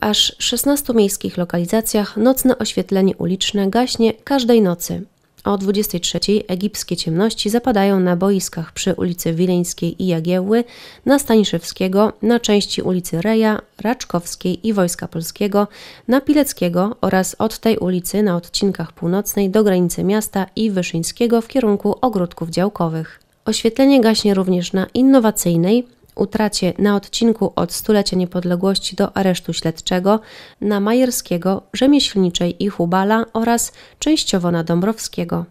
aż 16 miejskich lokalizacjach nocne oświetlenie uliczne gaśnie każdej nocy. O 23 egipskie ciemności zapadają na boiskach przy ulicy Wileńskiej i Jagiełły, na Staniszewskiego, na części ulicy Reja, Raczkowskiej i Wojska Polskiego, na Pileckiego oraz od tej ulicy na odcinkach północnej do granicy miasta i Wyszyńskiego w kierunku ogródków działkowych. Oświetlenie gaśnie również na Innowacyjnej, utracie na odcinku od stulecia niepodległości do aresztu śledczego na Majerskiego, Rzemieślniczej i Hubala oraz częściowo na Dąbrowskiego.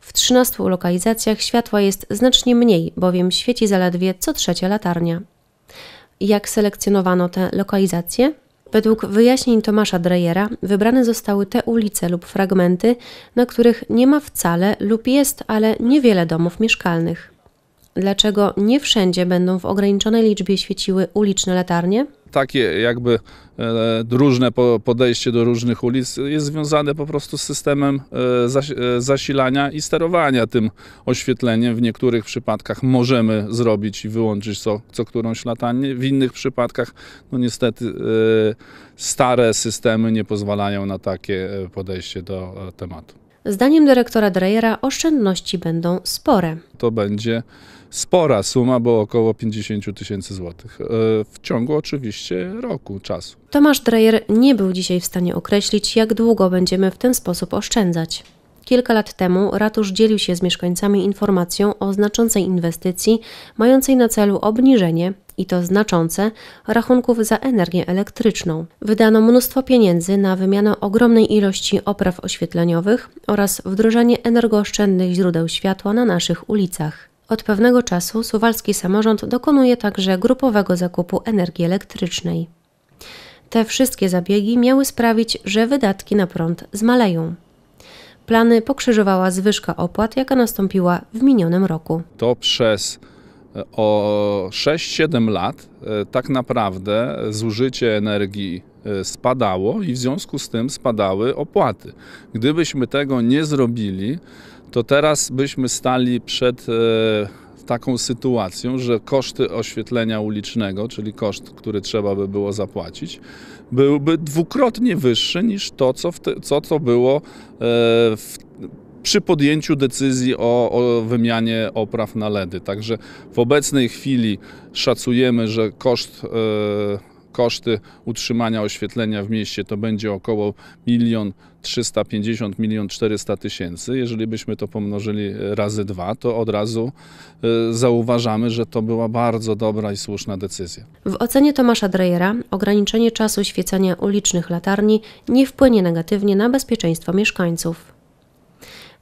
W 13 lokalizacjach światła jest znacznie mniej, bowiem świeci zaledwie co trzecia latarnia. Jak selekcjonowano te lokalizacje? Według wyjaśnień Tomasza Drejera wybrane zostały te ulice lub fragmenty, na których nie ma wcale lub jest, ale niewiele domów mieszkalnych dlaczego nie wszędzie będą w ograniczonej liczbie świeciły uliczne latarnie? Takie jakby e, różne podejście do różnych ulic jest związane po prostu z systemem e, e, zasilania i sterowania tym oświetleniem. W niektórych przypadkach możemy zrobić i wyłączyć co, co którąś latarnię, w innych przypadkach no niestety stare systemy nie pozwalają na takie podejście do tematu. Zdaniem dyrektora Drejera oszczędności będą spore. To będzie spora suma, bo około 50 tysięcy złotych e, w ciągu oczywiście roku czasu. Tomasz Drejer nie był dzisiaj w stanie określić, jak długo będziemy w ten sposób oszczędzać. Kilka lat temu ratusz dzielił się z mieszkańcami informacją o znaczącej inwestycji mającej na celu obniżenie i to znaczące, rachunków za energię elektryczną. Wydano mnóstwo pieniędzy na wymianę ogromnej ilości opraw oświetleniowych oraz wdrożenie energooszczędnych źródeł światła na naszych ulicach. Od pewnego czasu suwalski samorząd dokonuje także grupowego zakupu energii elektrycznej. Te wszystkie zabiegi miały sprawić, że wydatki na prąd zmaleją. Plany pokrzyżowała zwyżka opłat, jaka nastąpiła w minionym roku. To przez o 6-7 lat e, tak naprawdę zużycie energii e, spadało i w związku z tym spadały opłaty. Gdybyśmy tego nie zrobili, to teraz byśmy stali przed e, taką sytuacją, że koszty oświetlenia ulicznego, czyli koszt, który trzeba by było zapłacić, byłby dwukrotnie wyższy niż to, co, te, co było w przy podjęciu decyzji o, o, wymianie opraw na LEDy. Także w obecnej chwili szacujemy, że koszt, e, koszty utrzymania oświetlenia w mieście to będzie około 1 350 milion 400 tysięcy. Jeżeli byśmy to pomnożyli razy dwa, to od razu e, zauważamy, że to była bardzo dobra i słuszna decyzja. W ocenie Tomasza Drejera ograniczenie czasu świecenia ulicznych latarni nie wpłynie negatywnie na bezpieczeństwo mieszkańców.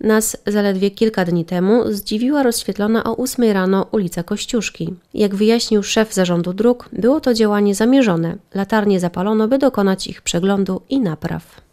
Nas zaledwie kilka dni temu zdziwiła rozświetlona o 8 rano ulica Kościuszki. Jak wyjaśnił szef zarządu dróg, było to działanie zamierzone. Latarnie zapalono, by dokonać ich przeglądu i napraw.